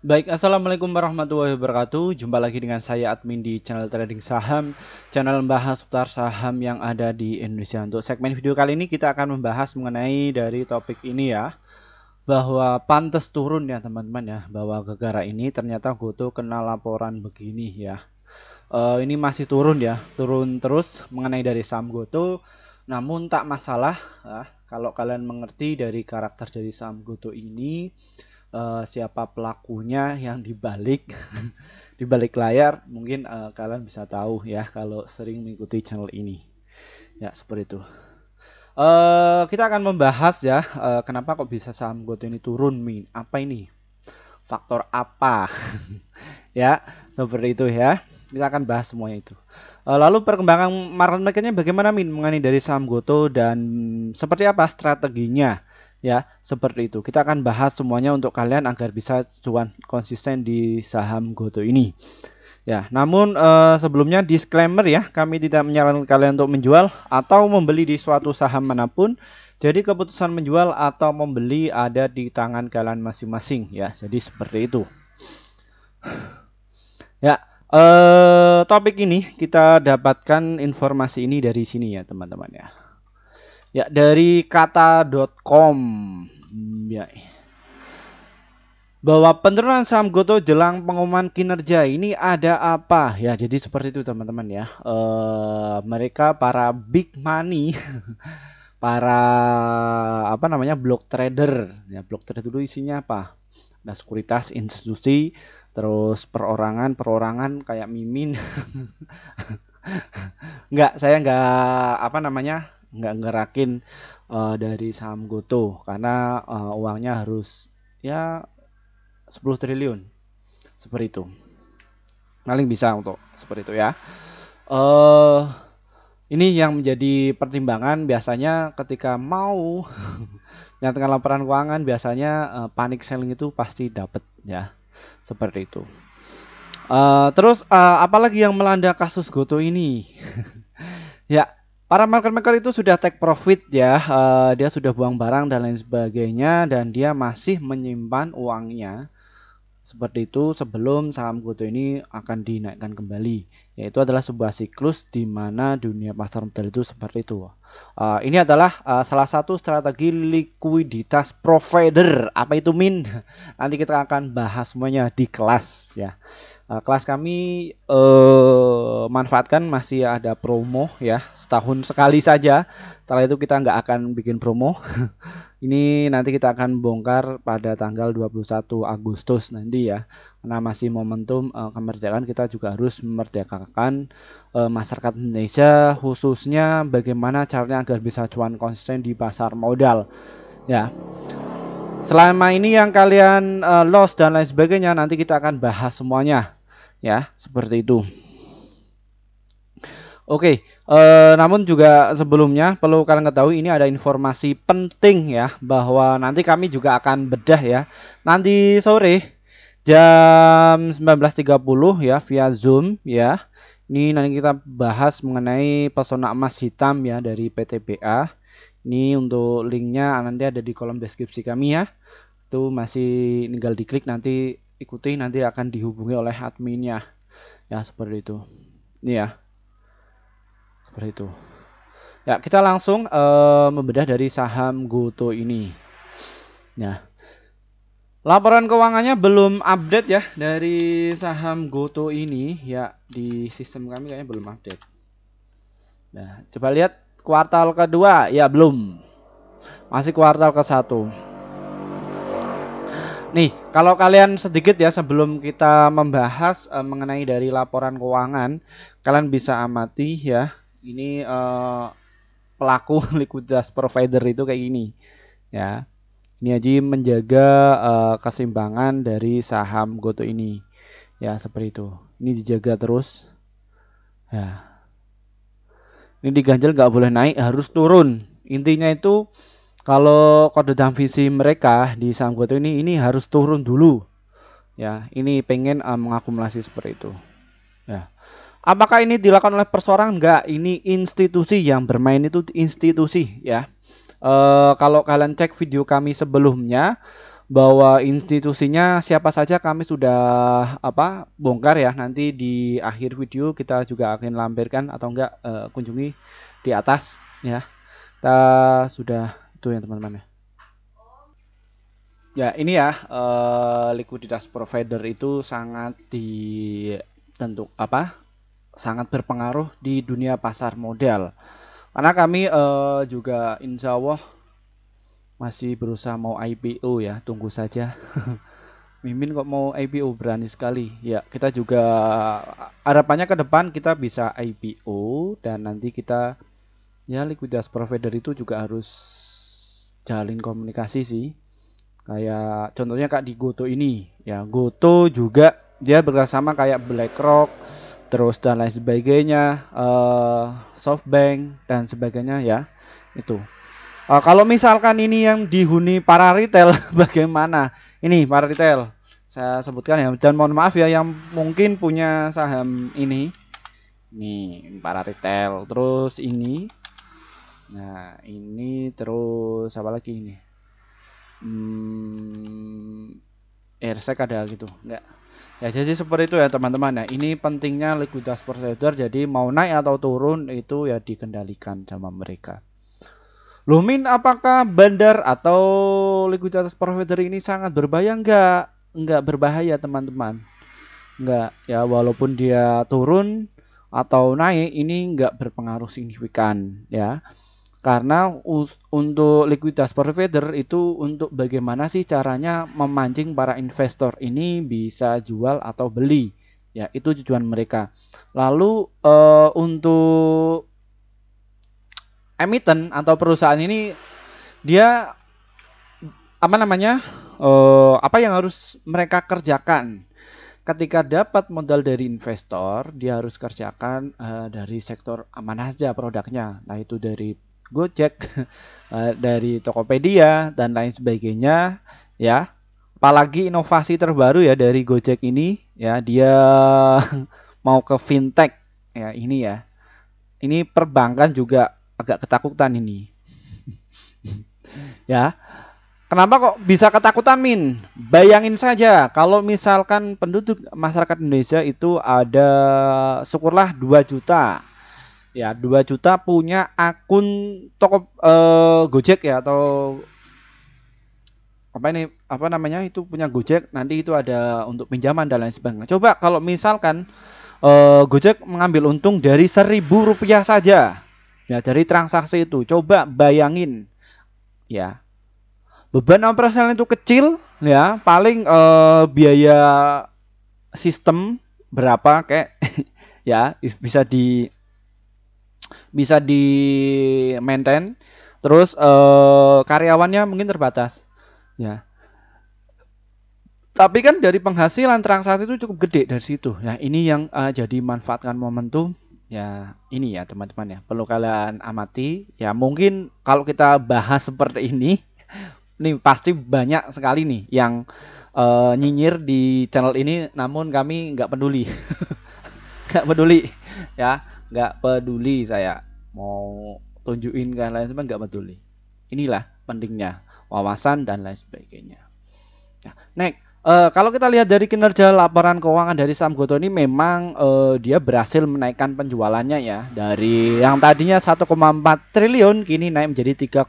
Baik, Assalamualaikum warahmatullahi wabarakatuh. Jumpa lagi dengan saya admin di channel trading saham, channel membahas seputar saham yang ada di Indonesia. Untuk segmen video kali ini kita akan membahas mengenai dari topik ini ya, bahwa pantas turun ya teman-teman ya, bahwa gegara ini ternyata Goto kena laporan begini ya. Uh, ini masih turun ya, turun terus mengenai dari saham Goto. Namun tak masalah, ya, kalau kalian mengerti dari karakter dari saham Goto ini uh, siapa pelakunya yang dibalik dibalik layar mungkin uh, kalian bisa tahu ya kalau sering mengikuti channel ini ya seperti itu uh, kita akan membahas ya uh, kenapa kok bisa saham goto ini turun min apa ini faktor apa ya seperti itu ya kita akan bahas semuanya itu uh, lalu perkembangan market marketnya bagaimana min mengenai dari saham goto dan seperti apa strateginya ya seperti itu kita akan bahas semuanya untuk kalian agar bisa cuan konsisten di saham goto ini ya namun eh, sebelumnya disclaimer ya kami tidak menyarankan kalian untuk menjual atau membeli di suatu saham manapun jadi keputusan menjual atau membeli ada di tangan kalian masing-masing ya jadi seperti itu ya eh, topik ini kita dapatkan informasi ini dari sini ya teman-teman ya Ya, dari kata.com. Hmm, ya. Bahwa penurunan saham Goto jelang pengumuman kinerja ini ada apa? Ya, jadi seperti itu teman-teman ya. Uh, mereka para big money, para apa namanya block trader. Ya, block trader dulu isinya apa? Nah, sekuritas, institusi, terus perorangan, perorangan kayak mimin. enggak, saya enggak apa namanya? nggak ngerakin uh, dari saham Goto karena uh, uangnya harus ya 10 triliun seperti itu paling bisa untuk seperti itu ya uh, ini yang menjadi pertimbangan biasanya ketika mau menyatakan laporan keuangan biasanya uh, panic selling itu pasti dapat ya seperti itu uh, terus uh, apalagi yang melanda kasus Goto ini ya Para maker-maker itu sudah take profit ya, uh, dia sudah buang barang dan lain sebagainya dan dia masih menyimpan uangnya seperti itu sebelum saham goto ini akan dinaikkan kembali yaitu adalah sebuah siklus di mana dunia pasar modal itu seperti itu uh, ini adalah uh, salah satu strategi likuiditas provider apa itu min nanti kita akan bahas semuanya di kelas ya uh, kelas kami uh, manfaatkan masih ada promo ya setahun sekali saja. Setelah itu kita nggak akan bikin promo. Ini nanti kita akan bongkar pada tanggal 21 Agustus nanti ya. Karena masih momentum uh, kemerdekaan kita juga harus memerdekakan uh, masyarakat Indonesia khususnya bagaimana caranya agar bisa cuan konsisten di pasar modal. Ya. Selama ini yang kalian uh, eh, loss dan lain sebagainya nanti kita akan bahas semuanya ya seperti itu Oke, eh, namun juga sebelumnya perlu kalian ketahui ini ada informasi penting ya bahwa nanti kami juga akan bedah ya. Nanti sore jam 19.30 ya via Zoom ya. Ini nanti kita bahas mengenai pesona emas hitam ya dari PTBA. Ini untuk linknya nanti ada di kolom deskripsi kami ya. Itu masih tinggal diklik nanti ikuti nanti akan dihubungi oleh adminnya ya seperti itu. Ini ya. Seperti itu. Ya, kita langsung uh, membedah dari saham Goto ini. Ya. Laporan keuangannya belum update ya dari saham Goto ini ya di sistem kami kayaknya belum update. Nah, coba lihat kuartal kedua ya belum. Masih kuartal ke satu. Nih, kalau kalian sedikit ya sebelum kita membahas e, mengenai dari laporan keuangan, kalian bisa amati ya ini uh, pelaku liquid provider itu kayak gini ya ini aja menjaga uh, keseimbangan dari saham goto ini ya seperti itu ini dijaga terus ya ini diganjel nggak boleh naik harus turun intinya itu kalau kode dan visi mereka di saham goto ini ini harus turun dulu ya ini pengen uh, mengakumulasi seperti itu ya Apakah ini dilakukan oleh perseorangan? Enggak, ini institusi yang bermain itu institusi ya. E, kalau kalian cek video kami sebelumnya bahwa institusinya siapa saja kami sudah apa bongkar ya nanti di akhir video kita juga akan lampirkan atau enggak e, kunjungi di atas ya kita sudah itu ya teman-teman ya, ya ini ya e, likuiditas provider itu sangat ditentuk apa sangat berpengaruh di dunia pasar modal. Karena kami uh, juga insya Allah masih berusaha mau IPO ya, tunggu saja. Mimin kok mau IPO berani sekali. Ya, kita juga harapannya ke depan kita bisa IPO dan nanti kita ya likuiditas provider itu juga harus jalin komunikasi sih. Kayak contohnya Kak di Goto ini, ya Goto juga dia bekerjasama kayak BlackRock terus dan lain sebagainya, uh, softbank dan sebagainya ya itu. Uh, kalau misalkan ini yang dihuni para retail bagaimana? Ini para retail saya sebutkan ya dan mohon maaf ya yang mungkin punya saham ini, nih para retail. Terus ini, nah ini terus apa lagi ini? Hmm, airsec ada gitu enggak ya jadi seperti itu ya teman-teman ya ini pentingnya likuiditas provider jadi mau naik atau turun itu ya dikendalikan sama mereka Lumin apakah bandar atau likuiditas provider ini sangat berbahaya enggak enggak berbahaya teman-teman enggak ya walaupun dia turun atau naik ini enggak berpengaruh signifikan ya karena untuk likuiditas provider itu untuk bagaimana sih caranya memancing para investor ini bisa jual atau beli ya itu tujuan mereka lalu uh, untuk emiten atau perusahaan ini dia apa namanya uh, apa yang harus mereka kerjakan ketika dapat modal dari investor dia harus kerjakan uh, dari sektor amanah saja produknya nah itu dari gue cek uh, dari Tokopedia dan lain sebagainya ya apalagi inovasi terbaru ya dari Gojek ini ya dia mau ke fintech ya ini ya ini perbankan juga agak ketakutan ini ya Kenapa kok bisa ketakutan Min? Bayangin saja kalau misalkan penduduk masyarakat Indonesia itu ada syukurlah 2 juta ya 2 juta punya akun toko uh, Gojek ya atau apa ini apa namanya itu punya Gojek nanti itu ada untuk pinjaman dan lain sebagainya. Coba kalau misalkan uh, Gojek mengambil untung dari seribu rupiah saja ya dari transaksi itu. Coba bayangin ya beban operasional itu kecil ya paling uh, biaya sistem berapa kayak ya bisa di bisa di maintain terus uh, karyawannya mungkin terbatas ya tapi kan dari penghasilan transaksi itu cukup gede dari situ ya ini yang uh, jadi manfaatkan momentum ya ini ya teman-teman ya perlu kalian amati ya mungkin kalau kita bahas seperti ini nih pasti banyak sekali nih yang uh, nyinyir di channel ini namun kami nggak peduli nggak peduli ya nggak peduli saya mau tunjukin kan lain sebagainya nggak peduli inilah pentingnya wawasan dan lain sebagainya nah, next Uh, kalau kita lihat dari kinerja laporan keuangan dari saham Goto ini memang uh, dia berhasil menaikkan penjualannya ya dari yang tadinya 1,4 triliun kini naik menjadi 3,3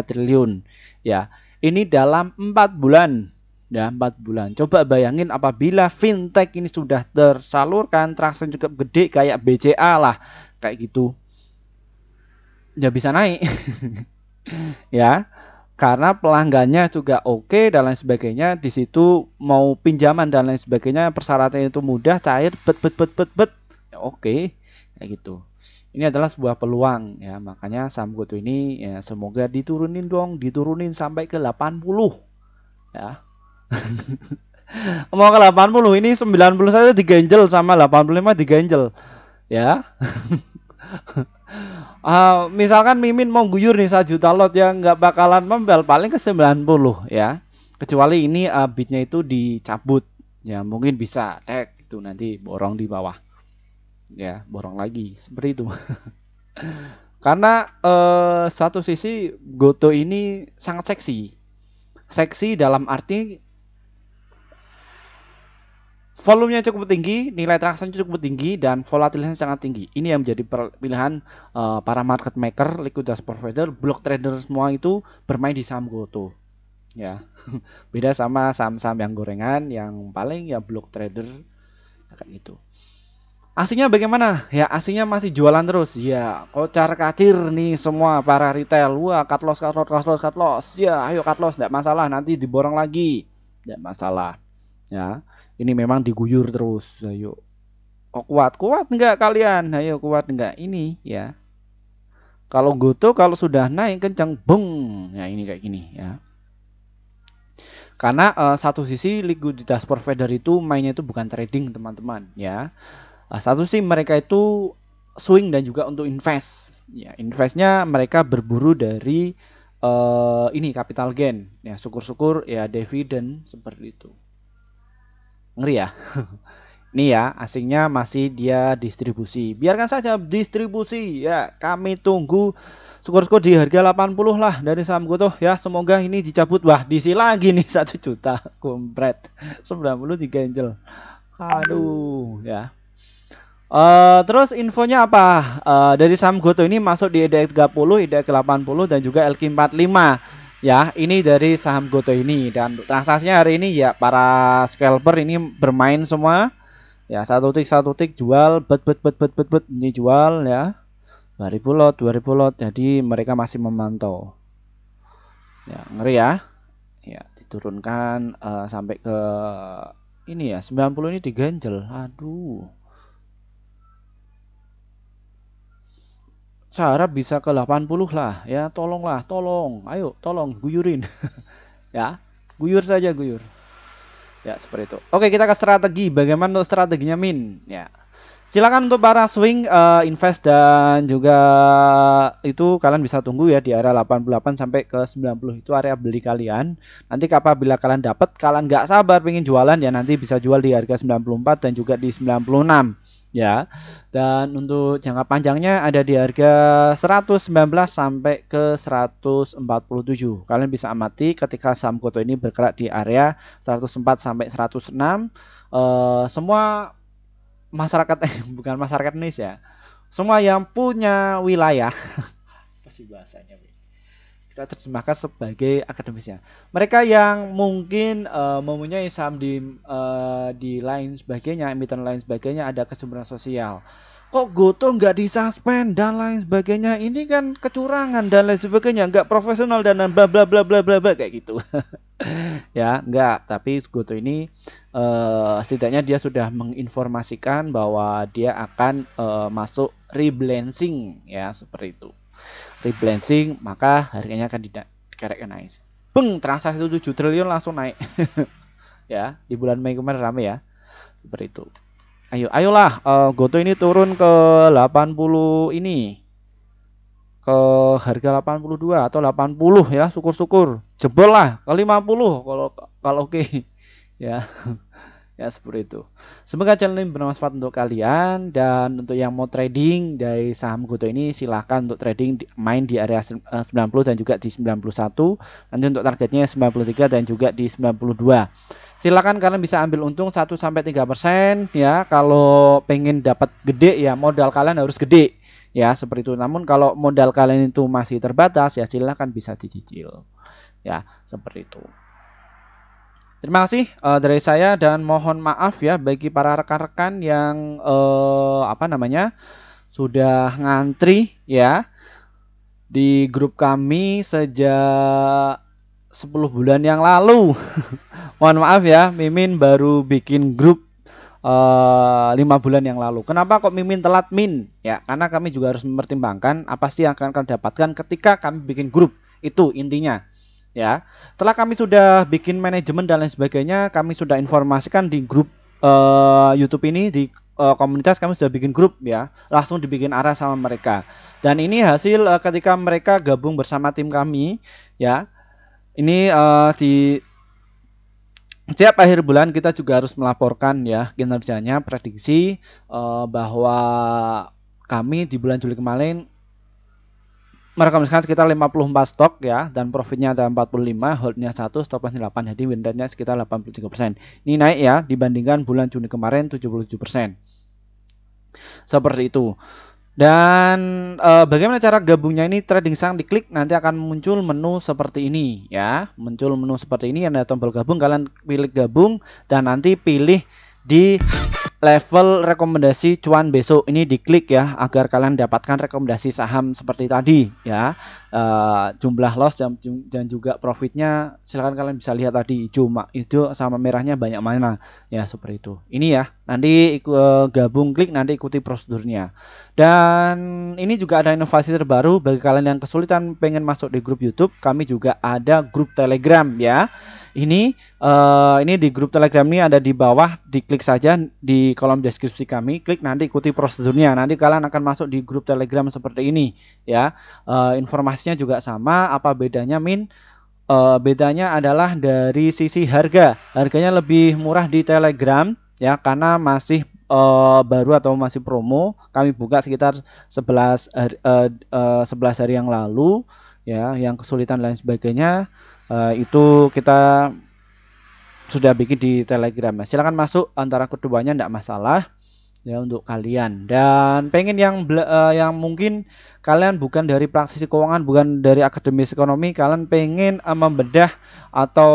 triliun ya ini dalam 4 bulan ya empat bulan coba bayangin apabila fintech ini sudah tersalurkan traction cukup gede kayak BCA lah kayak gitu ya bisa naik ya karena pelanggannya juga oke okay, dan lain sebagainya di situ mau pinjaman dan lain sebagainya persyaratannya itu mudah cair bet bet bet bet bet ya, oke okay. kayak gitu ini adalah sebuah peluang ya makanya saham ini ya, semoga diturunin dong diturunin sampai ke 80 ya mau ke 80 ini 90 91 diganjel sama 85 diganjel ya uh, misalkan Mimin mau guyur nih 1 juta lot yang nggak bakalan membel paling ke 90 ya kecuali ini uh, ah, bitnya itu dicabut ya mungkin bisa tek itu nanti borong di bawah ya borong lagi seperti itu karena eh, satu sisi Goto ini sangat seksi seksi dalam arti Volumenya cukup tinggi, nilai transaksi cukup tinggi, dan volatilitasnya sangat tinggi. Ini yang menjadi pilihan uh, para market maker, likuiditas provider, block trader semua itu bermain di saham goto. Ya, beda sama saham-saham yang gorengan, yang paling ya block trader akan itu. Aslinya bagaimana? Ya aslinya masih jualan terus. Ya kocar kacir nih semua para retail. Wah cut loss, cut loss, cut loss, cut loss. Ya ayo cut loss, tidak masalah. Nanti diborong lagi, tidak masalah. Ya ini memang diguyur terus ayo oh, kuat kuat enggak kalian ayo kuat enggak ini ya kalau goto kalau sudah naik kencang beng ya ini kayak gini ya karena uh, satu sisi likuiditas provider itu mainnya itu bukan trading teman-teman ya uh, satu sih mereka itu swing dan juga untuk invest ya investnya mereka berburu dari uh, ini capital gain ya syukur-syukur ya dividen seperti itu Ngeri ya. Ini ya, asingnya masih dia distribusi. Biarkan saja distribusi ya. Kami tunggu syukur-syukur di harga 80 lah dari saham tuh ya. Semoga ini dicabut. Wah, diisi lagi nih satu juta. Kompret. 90 diganjel. Aduh ya. Uh, terus infonya apa? Uh, dari saham Goto ini masuk di IDX 30, IDX 80 dan juga LQ 45 ya ini dari saham Goto ini dan transaksinya hari ini ya para scalper ini bermain semua ya satu tik satu tik jual bet bet bet bet bet bet ini jual ya 2000 lot 2000 lot jadi mereka masih memantau ya ngeri ya ya diturunkan uh, sampai ke ini ya 90 ini diganjel aduh Saya harap bisa ke 80 lah ya tolonglah tolong ayo tolong guyurin ya guyur saja guyur ya seperti itu oke kita ke strategi bagaimana untuk strateginya min ya silakan untuk para swing uh, invest dan juga itu kalian bisa tunggu ya di area 88 sampai ke 90 itu area beli kalian nanti apabila kalian dapat kalian nggak sabar pengen jualan ya nanti bisa jual di harga 94 dan juga di 96 ya. Dan untuk jangka panjangnya ada di harga 119 sampai ke 147. Kalian bisa amati ketika saham Goto ini bergerak di area 104 sampai 106 uh, eh, semua masyarakat eh, bukan masyarakat Indonesia. Semua yang punya wilayah pasti bahasanya kita terjemahkan sebagai akademisnya. Mereka yang mungkin uh, mempunyai saham di uh, di lain sebagainya, emiten lain sebagainya ada kesempurnaan sosial. Kok Goto nggak disuspend dan lain sebagainya? Ini kan kecurangan dan lain sebagainya, nggak profesional dan bla bla bla bla bla bla kayak gitu. ya, nggak. Tapi Goto ini uh, setidaknya dia sudah menginformasikan bahwa dia akan uh, masuk rebalancing ya seperti itu rebalancing maka harganya akan tidak kerek naik. Beng transaksi 7 triliun langsung naik. ya, di bulan Mei kemarin rame ya. Seperti itu. Ayo, ayolah uh, Goto ini turun ke 80 ini. Ke harga 82 atau 80 ya, syukur-syukur. Jebol lah ke 50 kalau kalau oke. Okay. ya ya seperti itu semoga channel ini bermanfaat untuk kalian dan untuk yang mau trading dari saham Goto ini silahkan untuk trading main di area 90 eh, dan juga di 91 nanti untuk targetnya 93 dan juga di 92 silahkan kalian bisa ambil untung 1 sampai 3% ya kalau pengen dapat gede ya modal kalian harus gede ya seperti itu namun kalau modal kalian itu masih terbatas ya silahkan bisa dicicil ya seperti itu Terima kasih uh, dari saya dan mohon maaf ya bagi para rekan-rekan yang uh, apa namanya sudah ngantri ya di grup kami sejak 10 bulan yang lalu. mohon maaf ya, Mimin baru bikin grup eh, lima uh, bulan yang lalu. Kenapa kok Mimin telat min? Ya, karena kami juga harus mempertimbangkan apa sih yang akan kami dapatkan ketika kami bikin grup. Itu intinya ya. Setelah kami sudah bikin manajemen dan lain sebagainya, kami sudah informasikan di grup uh, YouTube ini di uh, komunitas kami sudah bikin grup ya, langsung dibikin arah sama mereka. Dan ini hasil uh, ketika mereka gabung bersama tim kami ya. Ini uh, di setiap akhir bulan kita juga harus melaporkan ya kinerjanya, prediksi uh, bahwa kami di bulan Juli kemarin merekomendasikan sekitar 54 stok ya dan profitnya ada 45, holdnya 1, stop loss 8. Jadi win rate-nya sekitar 83%. Ini naik ya dibandingkan bulan Juni kemarin 77%. Seperti itu. Dan e, bagaimana cara gabungnya ini trading sang diklik nanti akan muncul menu seperti ini ya. Muncul menu seperti ini ada tombol gabung kalian pilih gabung dan nanti pilih di level rekomendasi cuan besok ini diklik ya agar kalian dapatkan rekomendasi saham seperti tadi ya uh, jumlah loss dan, dan juga profitnya silahkan kalian bisa lihat tadi cuma itu sama merahnya banyak mana ya seperti itu ini ya nanti uh, gabung klik nanti ikuti prosedurnya dan ini juga ada inovasi terbaru bagi kalian yang kesulitan pengen masuk di grup YouTube kami juga ada grup Telegram ya ini uh, ini di grup Telegram ini ada di bawah diklik saja di kolom deskripsi kami klik nanti ikuti prosedurnya nanti kalian akan masuk di grup Telegram seperti ini ya uh, informasi price juga sama. Apa bedanya Min? Uh, bedanya adalah dari sisi harga. Harganya lebih murah di Telegram ya karena masih uh, baru atau masih promo. Kami buka sekitar 11 hari, uh, uh, 11 hari yang lalu ya, yang kesulitan lain sebagainya uh, itu kita sudah bikin di Telegram. Nah, silakan masuk antara keduanya tidak masalah ya untuk kalian dan pengen yang uh, yang mungkin kalian bukan dari praktisi keuangan bukan dari akademis ekonomi kalian pengen uh, membedah atau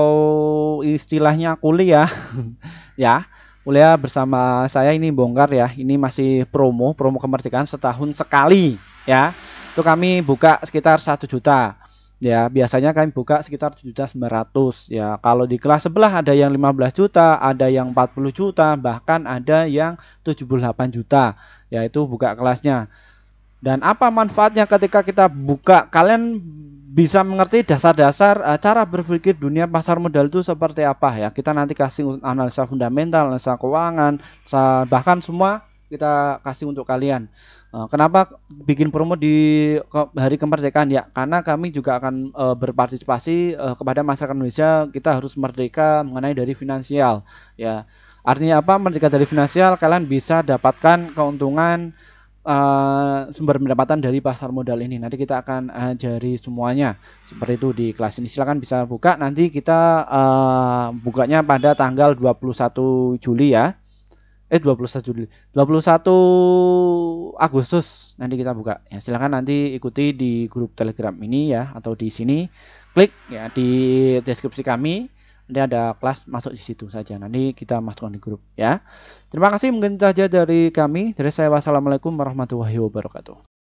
istilahnya kuliah ya kuliah bersama saya ini bongkar ya ini masih promo promo kemerdekaan setahun sekali ya itu kami buka sekitar satu juta ya biasanya kami buka sekitar 7.900 ya kalau di kelas sebelah ada yang 15 juta ada yang 40 juta bahkan ada yang 78 juta yaitu buka kelasnya dan apa manfaatnya ketika kita buka kalian bisa mengerti dasar-dasar eh, cara berpikir dunia pasar modal itu seperti apa ya kita nanti kasih analisa fundamental analisa keuangan bahkan semua kita kasih untuk kalian Eh, kenapa bikin promo di hari kemerdekaan ya? Karena kami juga akan uh, berpartisipasi uh, kepada masyarakat Indonesia. Kita harus merdeka mengenai dari finansial. Ya, artinya apa? Merdeka dari finansial, kalian bisa dapatkan keuntungan uh, sumber pendapatan dari pasar modal ini. Nanti kita akan ajari semuanya seperti itu di kelas ini. Silakan bisa buka. Nanti kita uh, bukanya pada tanggal 21 Juli ya eh 21 Juli 21 Agustus nanti kita buka ya silahkan nanti ikuti di grup telegram ini ya atau di sini klik ya di deskripsi kami nanti ada kelas masuk di situ saja nanti kita masukkan di grup ya terima kasih mungkin saja dari kami dari saya wassalamualaikum warahmatullahi wabarakatuh